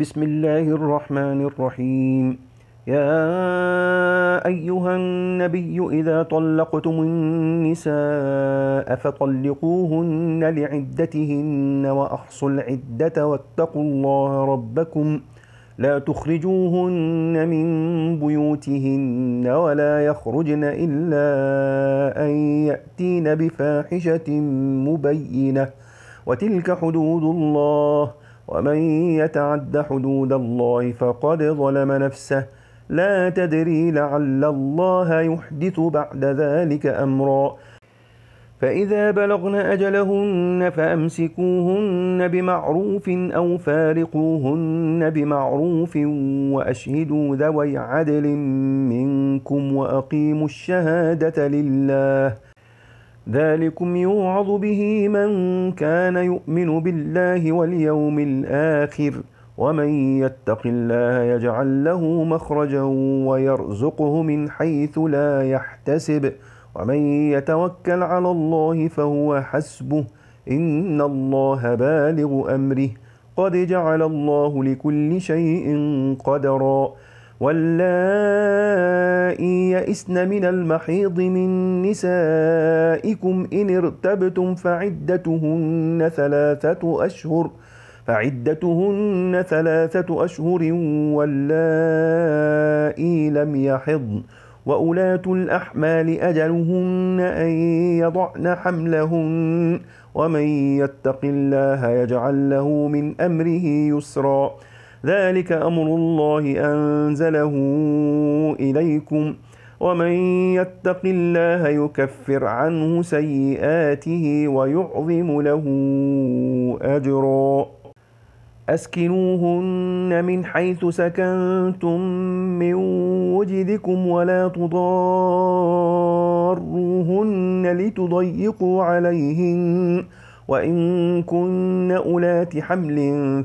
بسم الله الرحمن الرحيم يا أيها النبي إذا طلقتم النساء فطلقوهن لعدتهن وأحصوا العدة واتقوا الله ربكم لا تخرجوهن من بيوتهن ولا يخرجن إلا أن يأتين بفاحشة مبينة وتلك حدود الله ومن يتعد حدود الله فقد ظلم نفسه لا تدري لعل الله يحدث بعد ذلك أمرا فإذا بلغن أجلهن فأمسكوهن بمعروف أو فارقوهن بمعروف وأشهدوا ذوي عدل منكم وأقيموا الشهادة لله ۖ ذلكم يوعظ به من كان يؤمن بالله واليوم الآخر ومن يتق الله يجعل له مخرجا ويرزقه من حيث لا يحتسب ومن يتوكل على الله فهو حسبه إن الله بالغ أمره قد جعل الله لكل شيء قدرًا واللائي يئسن من المحيض من نسائكم إن ارتبتم فعدتهن ثلاثة أشهر فعدتهن ثلاثة أشهر واللائي لم يحضن وأولاة الأحمال أجلهن أن يضعن حملهن ومن يتق الله يجعل له من أمره يسرًا ذلك أمر الله أنزله إليكم ومن يتق الله يكفر عنه سيئاته ويعظم له أجرا أسكنوهن من حيث سكنتم من وجدكم ولا تضاروهن لتضيقوا عليهن وإن كن أولات حمل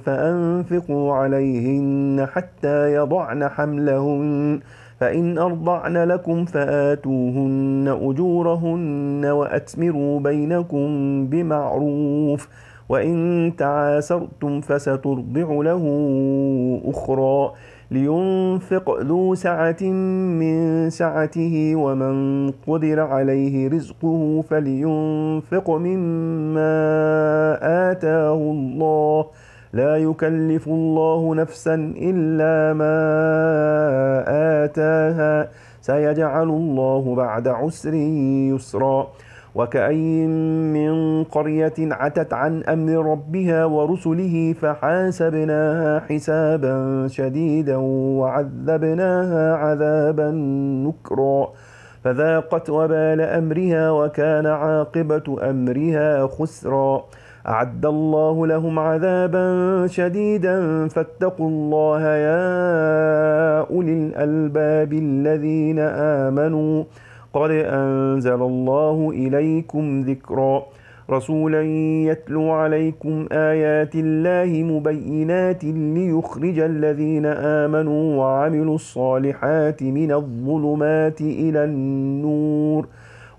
فأنفقوا عليهن حتى يضعن حملهن فإن أرضعن لكم فآتوهن أجورهن وأتمروا بينكم بمعروف وإن تعاسرتم فسترضع له أخرى لينفق ذو سعة من سعته ومن قدر عليه رزقه فلينفق مما آتاه الله لا يكلف الله نفسا إلا ما آتاها سيجعل الله بعد عسر يسرا وكأي من قرية عتت عن أمر ربها ورسله فحاسبناها حسابا شديدا وعذبناها عذابا نكرا فذاقت وبال أمرها وكان عاقبة أمرها خسرا أعد الله لهم عذابا شديدا فاتقوا الله يا أولي الألباب الذين آمنوا قد أنزل الله إليكم ذكرًا رسولا يتلو عليكم آيات الله مبينات ليخرج الذين آمنوا وعملوا الصالحات من الظلمات إلى النور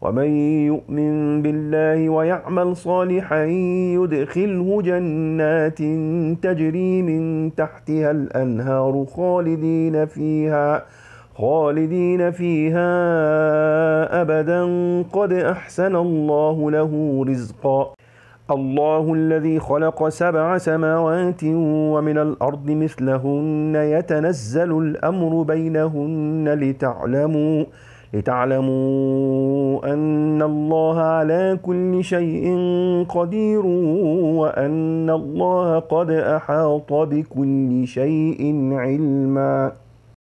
ومن يؤمن بالله ويعمل صالحا يدخله جنات تجري من تحتها الأنهار خالدين فيها ۖ خالدين فيها أبدا قد أحسن الله له رزقا الله الذي خلق سبع سماوات ومن الأرض مثلهن يتنزل الأمر بينهن لتعلموا لتعلموا أن الله على كل شيء قدير وأن الله قد أحاط بكل شيء علمًا